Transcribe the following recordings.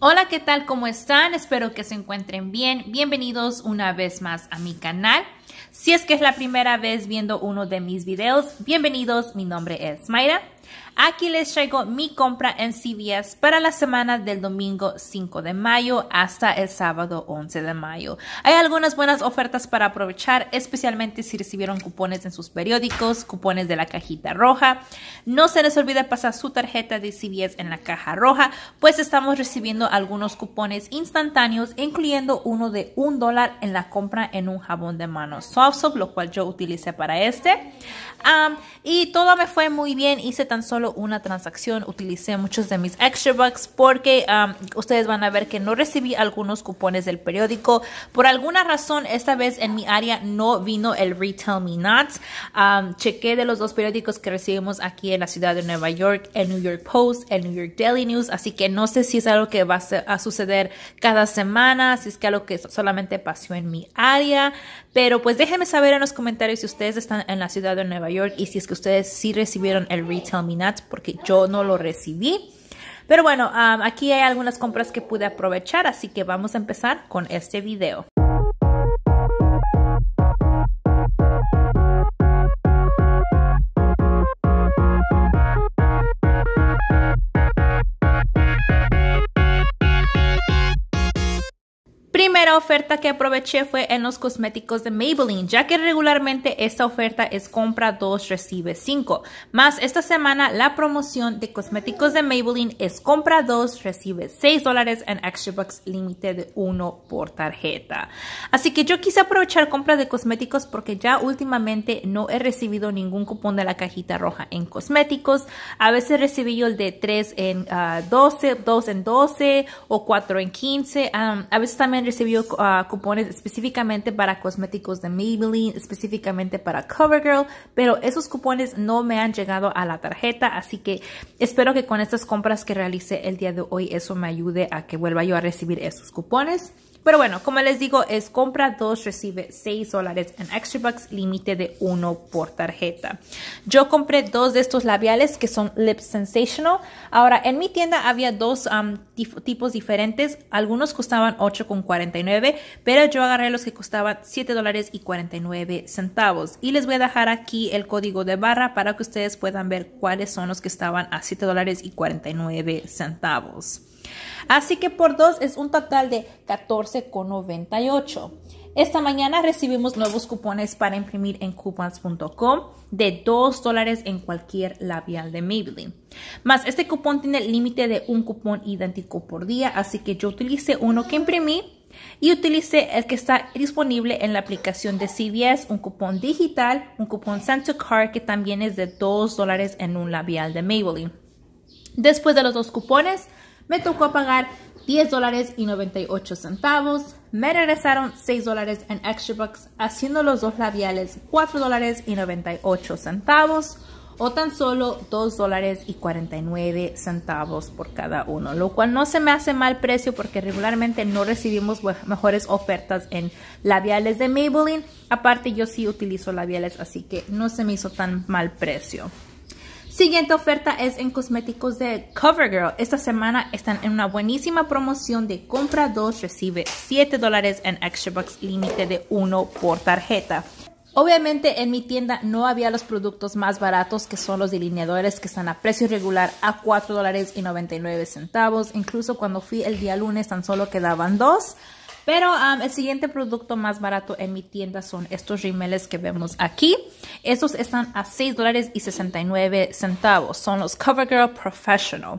Hola, ¿qué tal? ¿Cómo están? Espero que se encuentren bien. Bienvenidos una vez más a mi canal. Si es que es la primera vez viendo uno de mis videos, bienvenidos. Mi nombre es Mayra. Aquí les traigo mi compra en CVS para la semana del domingo 5 de mayo hasta el sábado 11 de mayo. Hay algunas buenas ofertas para aprovechar, especialmente si recibieron cupones en sus periódicos, cupones de la cajita roja. No se les olvide pasar su tarjeta de CVS en la caja roja, pues estamos recibiendo algunos cupones instantáneos, incluyendo uno de un dólar en la compra en un jabón de manos soft lo cual yo utilicé para este. Ah, y todo me fue muy bien, hice tan solo una transacción utilicé muchos de mis extra bucks porque um, ustedes van a ver que no recibí algunos cupones del periódico. Por alguna razón, esta vez en mi área no vino el Retail Me Not. Um, chequé de los dos periódicos que recibimos aquí en la ciudad de Nueva York, el New York Post, el New York Daily News, así que no sé si es algo que va a, suceder cada semana, si es que algo que solamente pasó en mi área, pero pues déjenme saber en los comentarios si ustedes están en la ciudad de Nueva York y si es que ustedes sí recibieron el Retail Me porque yo no lo recibí. Pero bueno, ah, aquí hay algunas compras que pude aprovechar, así que vamos a empezar con este video. oferta que aproveché fue en los cosméticos de Maybelline, ya que regularmente esta oferta es compra 2, recibe 5. Más esta semana la promoción de cosméticos de Maybelline es compra 2, recibe 6 dólares en Extra Bucks límite de 1 por tarjeta. Así que yo quise aprovechar compra de cosméticos porque ya últimamente no he recibido ningún cupón de la cajita roja en cosméticos. A veces recibí yo el de 3 en 12, ah, 2 en 12 o 4 en 15. Ah, a veces también recibí Ah, cupones específicamente para cosméticos de Maybelline, específicamente para CoverGirl, pero esos cupones no me han llegado a la tarjeta, así que espero que con estas compras que realicé el día de hoy eso me ayude a que vuelva yo a recibir esos cupones. Pero bueno, como les digo, es compra 2, recibe 6 dólares en Extra Bucks, límite de uno por tarjeta. Yo compré dos de estos labiales que son Lip Sensational. Ahora, en mi tienda había dos tipos diferentes. Algunos costaban 8,49, pero yo agarré los que costaban $7.49. dólares y centavos. Y les voy a dejar aquí el código de barra para que ustedes puedan ver cuáles son los que estaban a $7.49. centavos. Así que por dos es un total de 14,98. Esta mañana recibimos nuevos cupones para imprimir en coupons.com de 2 dólares en cualquier labial de Maybelline. Más este cupón tiene el límite de un cupón idéntico por día, así que yo utilicé uno que imprimí y utilicé el que está disponible en la aplicación de CVS, un cupón digital, un cupón Santa Card que también es de 2 dólares en un labial de Maybelline. Después de los dos cupones, me tocó pagar 10 dólares y centavos. Me regresaron 6 dólares en extra bucks haciendo los dos labiales $4.98 dólares y centavos o tan solo 2 dólares y 49 centavos por cada uno, lo cual no se me hace mal precio porque regularmente no recibimos mejores ofertas en labiales de Maybelline. Aparte yo sí utilizo labiales, así que no se me hizo tan mal precio. Siguiente oferta es en cosméticos de CoverGirl. Esta semana están en una buenísima promoción de compra 2, recibe 7 dólares en extra bucks límite de uno por tarjeta. Obviamente en mi tienda no había los productos más baratos que son los delineadores que están a precio regular a $4.99. Incluso cuando fui el día lunes tan solo quedaban dos pero um, el siguiente producto más barato en mi tienda son estos rimeles que vemos aquí. Estos están a 6 dólares Son los CoverGirl Professional.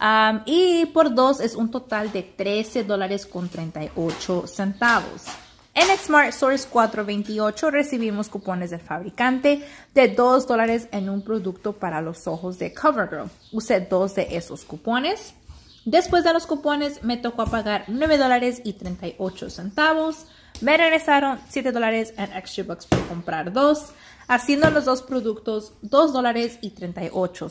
Um, y por dos es un total de $13.38. dólares En Smart Source 428 recibimos cupones del fabricante de 2 dólares en un producto para los ojos de CoverGirl. Usé dos de esos cupones. Después de los cupones me tocó pagar 9 y 38 Me regresaron 7 dólares en extra bucks por comprar dos, haciendo los dos productos 2 y 38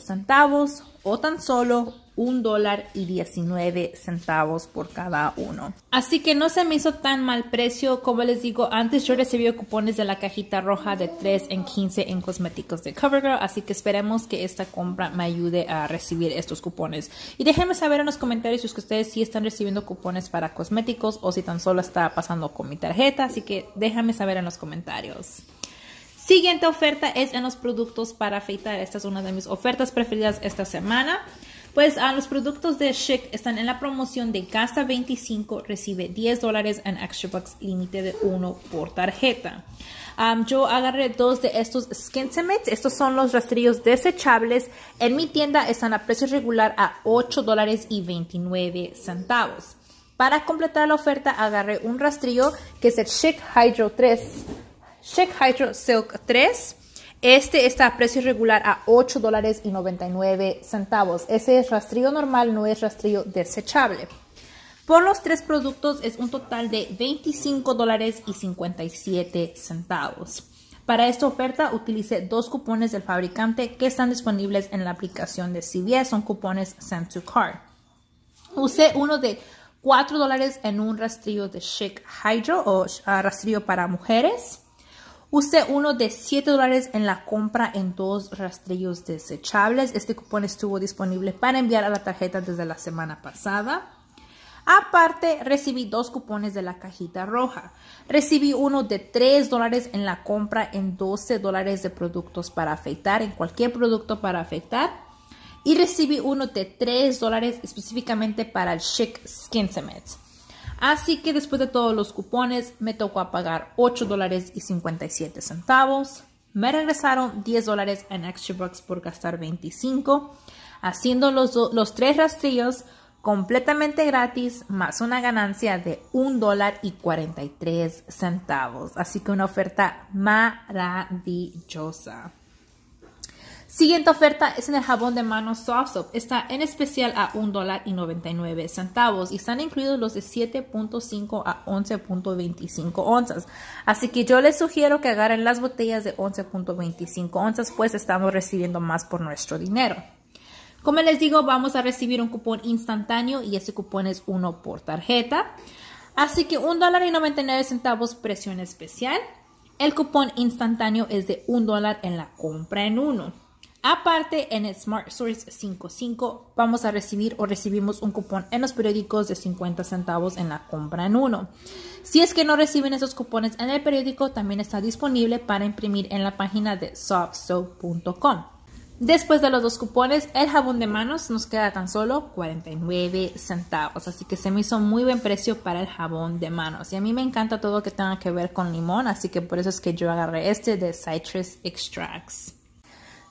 o tan solo un dólar y 19 centavos por cada uno. Así que no se me hizo tan mal precio. Como les digo, antes yo recibí cupones de la cajita roja de 3 en 15 en cosméticos de CoverGirl. Así que esperemos que esta compra me ayude a recibir estos cupones. Y déjenme saber en los comentarios si ustedes sí están recibiendo cupones para cosméticos o si tan solo está pasando con mi tarjeta. Así que déjenme saber en los comentarios. Siguiente oferta es en los productos para afeitar. Esta es una de mis ofertas preferidas esta semana. Pues ah, los productos de Chic están en la promoción de gasta 25, recibe 10 dólares en extra bucks, límite de 1 por tarjeta. yo agarré dos de estos Skin Cements. Estos son los rastrillos desechables. En mi tienda están a precio regular a 8 dólares y 29 centavos. Para completar la oferta agarré un rastrillo que es el Chic Hydro 3. Hydro Silk 3 este está a precio regular a $8.99. dólares centavos. Ese es rastrillo normal, no es rastrillo desechable. Por los tres productos es un total de $25.57. dólares centavos. Para esta oferta utilicé dos cupones del fabricante que están disponibles en la aplicación de CVS. Son cupones Send to Car. Usé uno de 4 dólares en un rastrillo de Chic Hydro o ah, rastrillo para mujeres. Usé uno de 7 dólares en la compra en dos rastrillos desechables. Este cupón estuvo disponible para enviar a la tarjeta desde la semana pasada. Aparte, recibí dos cupones de la cajita roja. Recibí uno de 3 dólares en la compra en 12 dólares de productos para afeitar, en cualquier producto para afeitar. Y recibí uno de 3 dólares específicamente para el Chic Skin Cement. Así que después de todos los cupones me tocó pagar 8 dólares y 57 centavos. Me regresaron 10 dólares en extra bucks por gastar 25, haciendo los, tres rastrillos completamente gratis más una ganancia de 1 dólar y 43 centavos. Así que una oferta maravillosa. Siguiente oferta es en el jabón de manos Soft Está en especial a $1.99 y están incluidos los de 7.5 a 11.25 onzas. Así que yo les sugiero que agarren las botellas de 11.25 onzas, pues estamos recibiendo más por nuestro dinero. Como les digo, vamos a recibir un cupón instantáneo y ese cupón es uno por tarjeta. Así que $1.99 precio especial. El cupón instantáneo es de $1 en la compra en uno. Aparte, en smartsource Smart Source 55 vamos a recibir o recibimos un cupón en los periódicos de 50 centavos en la compra en uno. Si es que no reciben esos cupones en el periódico, también está disponible para imprimir en la página de softsoap.com. Después de los dos cupones, el jabón de manos nos queda tan solo 49 centavos, así que se me hizo muy buen precio para el jabón de manos. Y a mí me encanta todo lo que tenga que ver con limón, así que por eso es que yo agarré este de Citrus Extracts.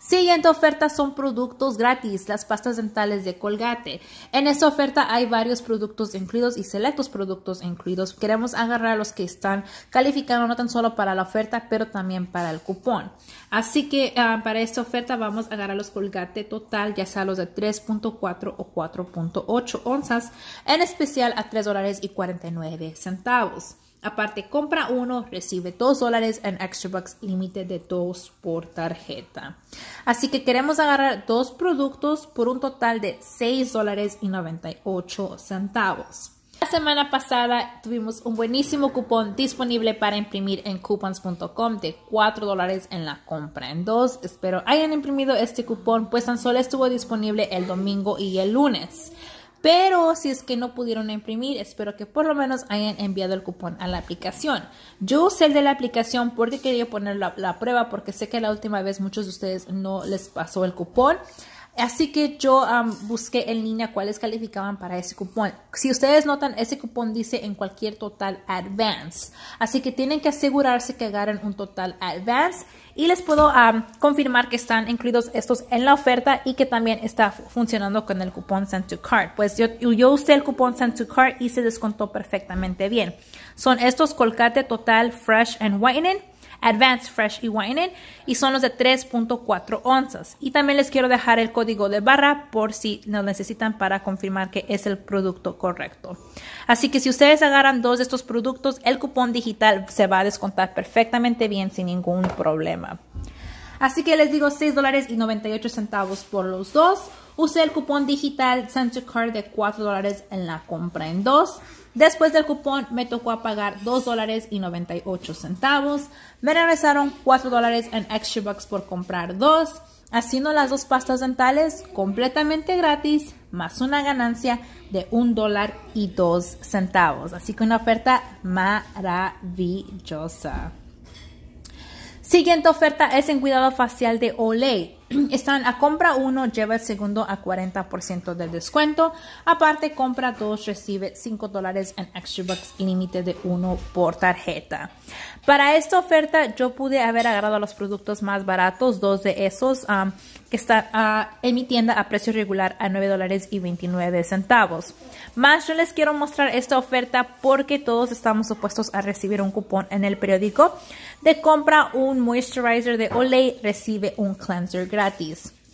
Siguiente oferta son productos gratis, las pastas dentales de Colgate. En esta oferta hay varios productos incluidos y selectos productos incluidos. Queremos agarrar los que están calificados no tan solo para la oferta, pero también para el cupón. Así que ah, para esta oferta vamos a agarrar los Colgate total, ya sea los de 3.4 o 4.8 onzas, en especial a 3 dólares y 49 centavos. Aparte, compra uno, recibe 2 dólares en Extra Bucks, límite de 2 por tarjeta. Así que queremos agarrar dos productos por un total de 6 dólares y 98 centavos. La semana pasada tuvimos un buenísimo cupón disponible para imprimir en coupons.com de 4 dólares en la compra en dos. Espero hayan imprimido este cupón, pues tan solo estuvo disponible el domingo y el lunes. Pero si es que no pudieron imprimir, espero que por lo menos hayan enviado el cupón a la aplicación. Yo usé el de la aplicación porque quería poner la, prueba porque sé que la última vez muchos de ustedes no les pasó el cupón. Así que yo busqué en línea cuáles calificaban para ese cupón. Si ustedes notan, ese cupón dice en cualquier total advance. Así que tienen que asegurarse que agarren un total advance. Y les puedo confirmar que están incluidos estos en la oferta y que también está funcionando con el cupón Send to Cart. Pues yo, yo usé el cupón Send to Cart y se descontó perfectamente bien. Son estos Colcate Total Fresh and Whitening Advanced Fresh y y son los de 3.4 onzas. Y también les quiero dejar el código de barra por si lo necesitan para confirmar que es el producto correcto. Así que si ustedes agarran dos de estos productos, el cupón digital se va a descontar perfectamente bien sin ningún problema. Así que les digo 6 dólares y 98 centavos por los dos. Use el cupón digital Card de 4 dólares en la compra en dos. Después del cupón me tocó pagar 2 dólares y 98 centavos. Me regresaron 4 dólares en extra bucks por comprar dos, haciendo las dos pastas dentales completamente gratis, más una ganancia de 1 dólar y centavos. Así que una oferta maravillosa. Siguiente oferta es en cuidado facial de Olay. están a compra uno, lleva el segundo a 40% del descuento. Aparte, compra dos, recibe 5 dólares en extra bucks límite de uno por tarjeta. Para esta oferta, yo pude haber agarrado los productos más baratos, dos de esos ah, que están ah, en mi tienda a precio regular a $9.29. dólares Más yo les quiero mostrar esta oferta porque todos estamos supuestos a recibir un cupón en el periódico de compra un moisturizer de Olay, recibe un cleanser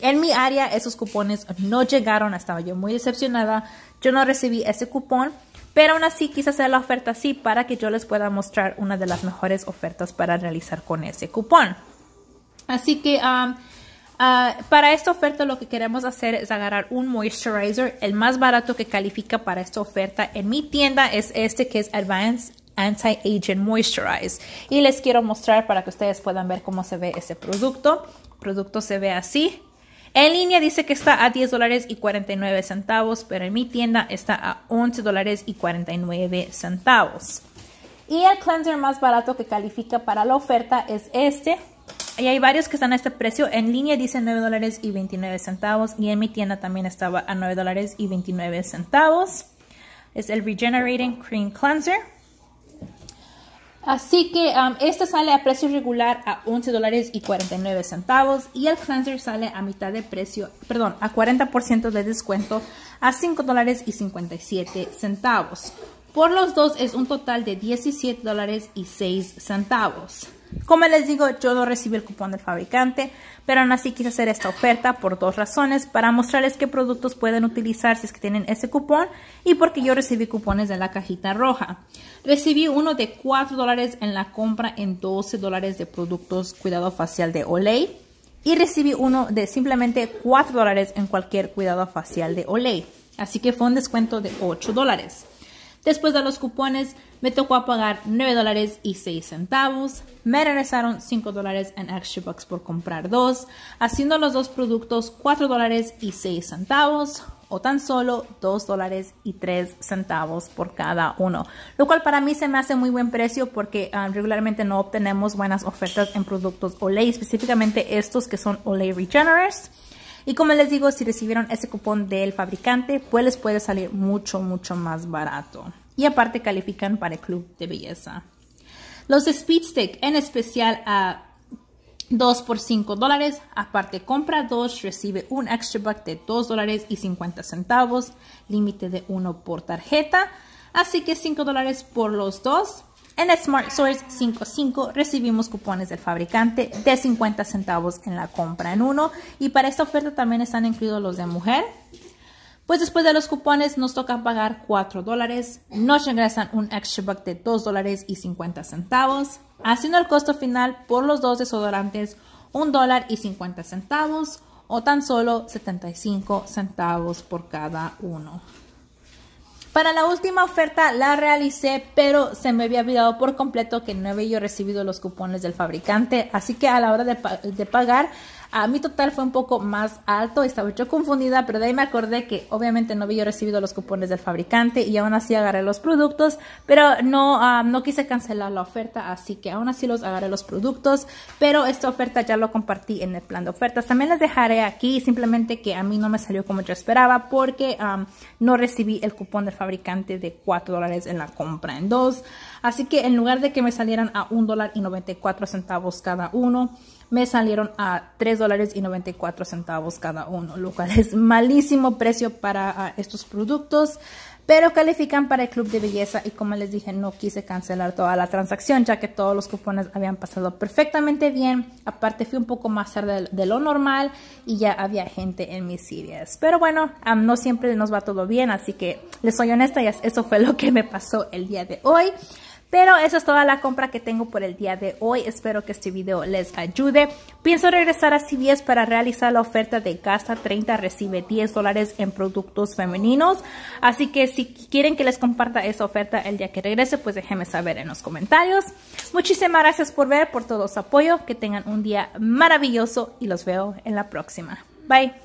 en mi área esos cupones no llegaron, estaba yo muy decepcionada, yo no recibí ese cupón, pero aún así quise hacer la oferta así para que yo les pueda mostrar una de las mejores ofertas para realizar con ese cupón. Así que um, ah, para esta oferta lo que queremos hacer es agarrar un moisturizer, el más barato que califica para esta oferta en mi tienda es este que es Advanced Anti-Aging Moisturize y les quiero mostrar para que ustedes puedan ver cómo se ve ese producto producto se ve así. En línea dice que está a 10 dólares y 49 centavos, pero en mi tienda está a 11 dólares y 49 centavos. Y el cleanser más barato que califica para la oferta es este. Y hay varios que están a este precio. En línea dice $9.29 dólares y 29 centavos. Y en mi tienda también estaba a 9 dólares y 29 centavos. Es el Regenerating Cream Cleanser. Así que este sale a precio regular a $11.49 dólares y el cleanser sale a mitad de precio, perdón, a 40% de descuento a $5.57. dólares Por los dos es un total de $17.06. dólares como les digo, yo no recibí el cupón del fabricante, pero aún así quise hacer esta oferta por dos razones, para mostrarles qué productos pueden utilizar si es que tienen ese cupón y porque yo recibí cupones de la cajita roja. Recibí uno de 4 dólares en la compra en 12 dólares de productos cuidado facial de Olay y recibí uno de simplemente 4 dólares en cualquier cuidado facial de Olay. Así que fue un descuento de 8 dólares. Después de los cupones, me tocó pagar 9 dólares y centavos. Me regresaron 5 dólares en extra bucks por comprar dos, haciendo los dos productos 4 dólares y centavos o tan solo 2 dólares y centavos por cada uno, lo cual para mí se me hace muy buen precio porque ah, regularmente no obtenemos buenas ofertas en productos Olay, específicamente estos que son Olay Regenerers. Y como les digo, si recibieron ese cupón del fabricante, pues les puede salir mucho, mucho más barato y aparte califican para el club de belleza. Los Speed Stick en especial a 2 por 5 dólares, aparte compra 2 recibe un extra buck de 2 dólares y 50 centavos, límite de 1 por tarjeta, así que 5 dólares por los dos. En Smart Source 55 recibimos cupones del fabricante de 50 centavos en la compra en uno y para esta oferta también están incluidos los de mujer pues después de los cupones nos toca pagar 4 dólares, nos ingresan un extra buck de 2 dólares y 50 centavos, haciendo el costo final por los dos desodorantes 1 dólar y 50 centavos o tan solo 75 centavos por cada uno. Para la última oferta la realicé, pero se me había olvidado por completo que no había yo recibido los cupones del fabricante, así que a la hora de pagar a mi total fue un poco más alto, estaba yo confundida, pero de ahí me acordé que obviamente no había recibido los cupones del fabricante y aún así agarré los productos, pero no, quise cancelar la oferta, así que aún así los agarré los productos, pero esta oferta ya lo compartí en el plan de ofertas. También les dejaré aquí, simplemente que a mí no me salió como yo esperaba porque no recibí el cupón del fabricante de 4 dólares en la compra en 2. Así que en lugar de que me salieran a $1.94 dólar y 94 centavos cada uno, me salieron a $3.94 centavos cada uno, lo cual es malísimo precio para ah, estos productos, pero califican para el club de belleza y como les dije, no quise cancelar toda la transacción ya que todos los cupones habían pasado perfectamente bien, aparte fui un poco más tarde de lo normal y ya había gente en mis series, pero bueno, ah, no siempre nos va todo bien, así que les soy honesta, y eso fue lo que me pasó el día de hoy. Pero esa es toda la compra que tengo por el día de hoy. Espero que este video les ayude. Pienso regresar a CBS para realizar la oferta de Gasta 30 recibe 10 dólares en productos femeninos. Así que si quieren que les comparta esa oferta el día que regrese, pues déjenme saber en los comentarios. Muchísimas gracias por ver, por todo su apoyo. Que tengan un día maravilloso y los veo en la próxima. Bye.